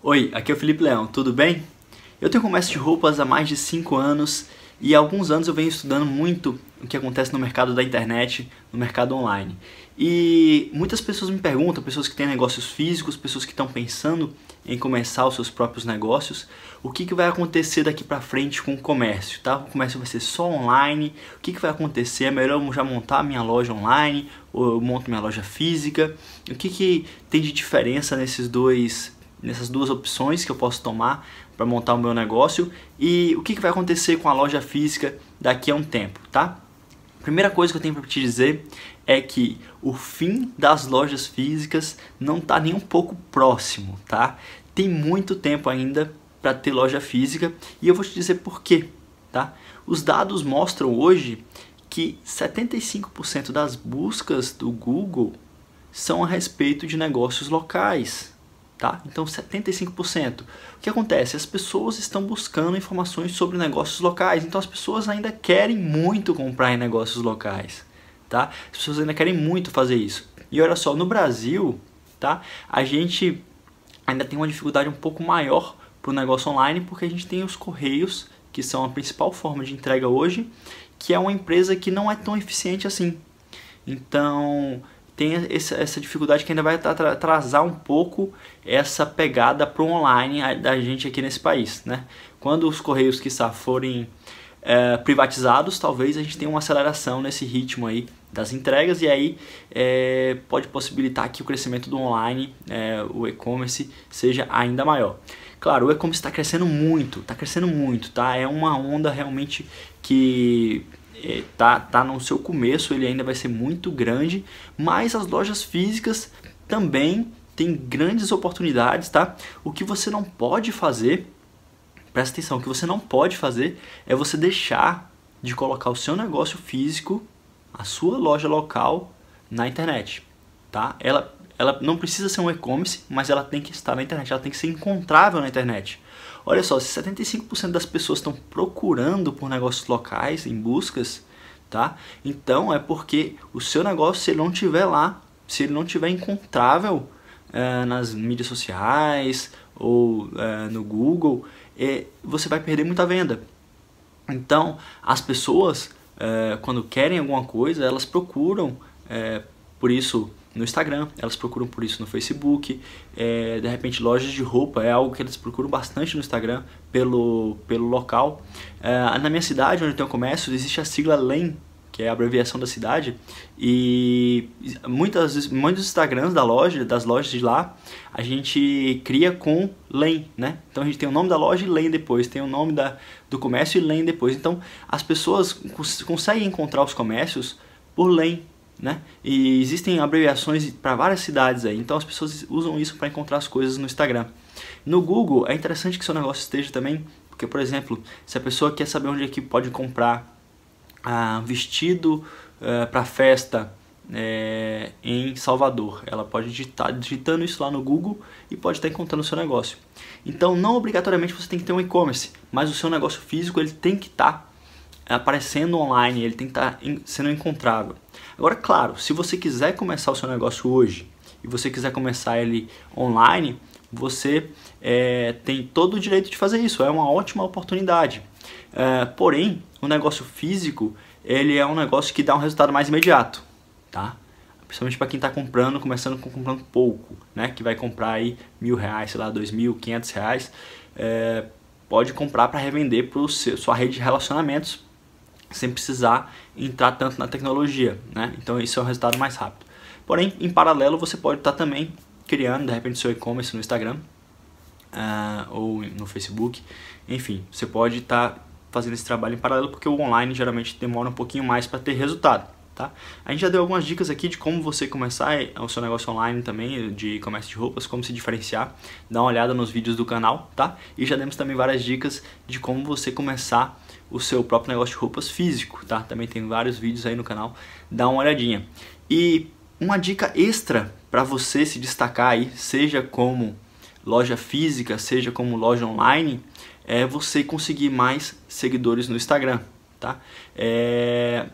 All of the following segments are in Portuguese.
Oi, aqui é o Felipe Leão, tudo bem? Eu tenho comércio de roupas há mais de 5 anos e há alguns anos eu venho estudando muito o que acontece no mercado da internet, no mercado online. E muitas pessoas me perguntam, pessoas que têm negócios físicos, pessoas que estão pensando em começar os seus próprios negócios, o que, que vai acontecer daqui para frente com o comércio, tá? O comércio vai ser só online, o que, que vai acontecer? É melhor eu já montar minha loja online ou eu monto minha loja física? O que, que tem de diferença nesses dois nessas duas opções que eu posso tomar para montar o meu negócio e o que, que vai acontecer com a loja física daqui a um tempo, tá? Primeira coisa que eu tenho para te dizer é que o fim das lojas físicas não está nem um pouco próximo, tá? Tem muito tempo ainda para ter loja física e eu vou te dizer por quê, tá? Os dados mostram hoje que 75% das buscas do Google são a respeito de negócios locais, Tá? Então 75%. O que acontece? As pessoas estão buscando informações sobre negócios locais, então as pessoas ainda querem muito comprar em negócios locais, tá? As pessoas ainda querem muito fazer isso. E olha só, no Brasil, tá? A gente ainda tem uma dificuldade um pouco maior para o negócio online porque a gente tem os correios que são a principal forma de entrega hoje, que é uma empresa que não é tão eficiente assim. Então, tem essa dificuldade que ainda vai atrasar um pouco essa pegada para o online da gente aqui nesse país. Né? Quando os Correios, quiçá, forem é, privatizados, talvez a gente tenha uma aceleração nesse ritmo aí das entregas e aí é, pode possibilitar que o crescimento do online, é, o e-commerce, seja ainda maior. Claro, o e-commerce está crescendo muito, está crescendo muito, tá? É uma onda realmente que está é, tá no seu começo, ele ainda vai ser muito grande, mas as lojas físicas também têm grandes oportunidades, tá? O que você não pode fazer, presta atenção, o que você não pode fazer é você deixar de colocar o seu negócio físico, a sua loja local na internet, tá? Ela ela não precisa ser um e-commerce, mas ela tem que estar na internet, ela tem que ser encontrável na internet. Olha só, se 75% das pessoas estão procurando por negócios locais, em buscas, tá? Então é porque o seu negócio, se ele não tiver lá, se ele não tiver encontrável é, nas mídias sociais ou é, no Google, é, você vai perder muita venda. Então, as pessoas, quando querem alguma coisa, elas procuram, por isso, no Instagram, elas procuram por isso no Facebook, é, de repente lojas de roupa é algo que elas procuram bastante no Instagram pelo, pelo local. É, na minha cidade, onde tem o comércio, existe a sigla LEM, que é a abreviação da cidade, e muitas, muitos Instagrams da loja, das lojas de lá, a gente cria com LEM, né? Então a gente tem o nome da loja e LEM depois, tem o nome da, do comércio e LEM depois. Então as pessoas cons conseguem encontrar os comércios por LEM, né? E existem abreviações para várias cidades aí, então as pessoas usam isso para encontrar as coisas no Instagram. No Google, é interessante que seu negócio esteja também, porque, por exemplo, se a pessoa quer saber onde é que pode comprar ah, vestido ah, eh, para festa é, em Salvador, ela pode digitar digitando isso lá no Google e pode estar encontrando o seu negócio. Então, não obrigatoriamente você tem que ter um e-commerce, mas o seu negócio físico ele tem que estar tá é aparecendo online, ele tem que tá estar sendo encontrado. Agora, claro, se você quiser começar o seu negócio hoje e você quiser começar ele online, você é, tem todo o direito de fazer isso, é uma ótima oportunidade. É, porém, o negócio físico, ele é um negócio que dá um resultado mais imediato, tá? Principalmente para quem está comprando, começando com comprando pouco, né? Que vai comprar aí mil reais, sei lá, dois mil, quinhentos reais. É, pode comprar para revender para sua rede de relacionamentos sem precisar entrar tanto na tecnologia, né? Então isso é um resultado mais rápido. Porém, em paralelo, você pode estar tá também criando, de repente, seu e-commerce no Instagram uh, ou no Facebook. Enfim, você pode estar tá fazendo esse trabalho em paralelo porque o online geralmente demora um pouquinho mais para ter resultado. Tá? A gente já deu algumas dicas aqui de como você começar eh, o seu negócio online também, de comércio de roupas, como se diferenciar. Dá uma olhada nos vídeos do canal, tá? E já demos também várias dicas de como você começar o seu próprio negócio de roupas físico, tá? Também tem vários vídeos aí no canal, dá uma olhadinha. E uma dica extra para você se destacar aí, seja como loja física, seja como loja online, é você conseguir mais seguidores no Instagram, tá? É,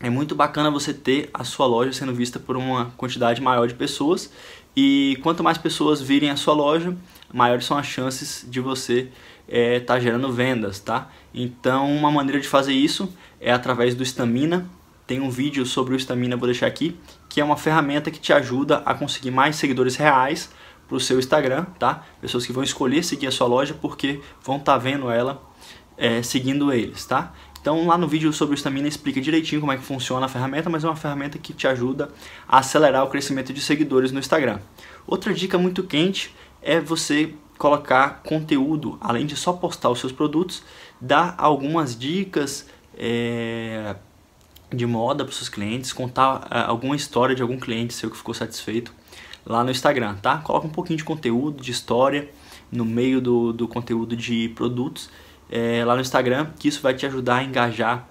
é muito bacana você ter a sua loja sendo vista por uma quantidade maior de pessoas e quanto mais pessoas virem a sua loja, maiores são as chances de você estar é, tá gerando vendas, tá? Então, uma maneira de fazer isso é através do Stamina. Tem um vídeo sobre o Stamina, vou deixar aqui, que é uma ferramenta que te ajuda a conseguir mais seguidores reais para o seu Instagram, tá? Pessoas que vão escolher seguir a sua loja porque vão estar tá vendo ela é, seguindo eles, tá? Então lá no vídeo sobre o Stamina explica direitinho como é que funciona a ferramenta, mas é uma ferramenta que te ajuda a acelerar o crescimento de seguidores no Instagram. Outra dica muito quente é você colocar conteúdo, além de só postar os seus produtos, dar algumas dicas é, de moda para os seus clientes, contar eh, alguma história de algum cliente seu que ficou satisfeito lá no Instagram, tá? Coloca um pouquinho de conteúdo, de história, no meio do, do conteúdo de produtos é, lá no Instagram, que isso vai te ajudar a engajar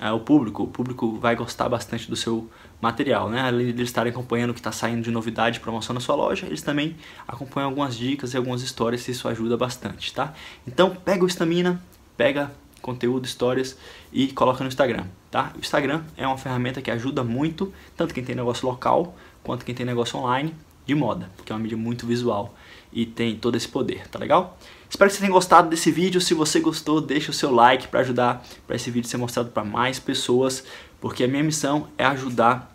é, o público. O público vai gostar bastante do seu material, né? Além de eles estarem acompanhando o que está saindo de novidade e promoção na sua loja, eles também acompanham algumas dicas e algumas histórias, e isso ajuda bastante, tá? Então, pega o Estamina, pega conteúdo, histórias e coloca no Instagram, tá? O Instagram é uma ferramenta que ajuda muito, tanto quem tem negócio local quanto quem tem negócio online de moda, porque é uma mídia muito visual e tem todo esse poder, tá legal? Espero que você tenha gostado desse vídeo. Se você gostou, deixa o seu like para ajudar para esse vídeo ser mostrado para mais pessoas, porque a minha missão é ajudar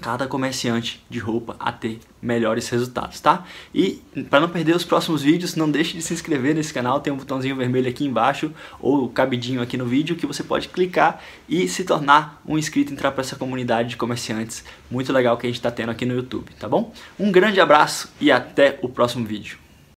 cada comerciante de roupa a ter melhores resultados, tá? E para não perder os próximos vídeos, não deixe de se inscrever nesse canal, tem um botãozinho vermelho aqui embaixo ou o cabidinho aqui no vídeo que você pode clicar e se tornar um inscrito, entrar para essa comunidade de comerciantes muito legal que a gente está tendo aqui no YouTube, tá bom? Um grande abraço e até o próximo vídeo.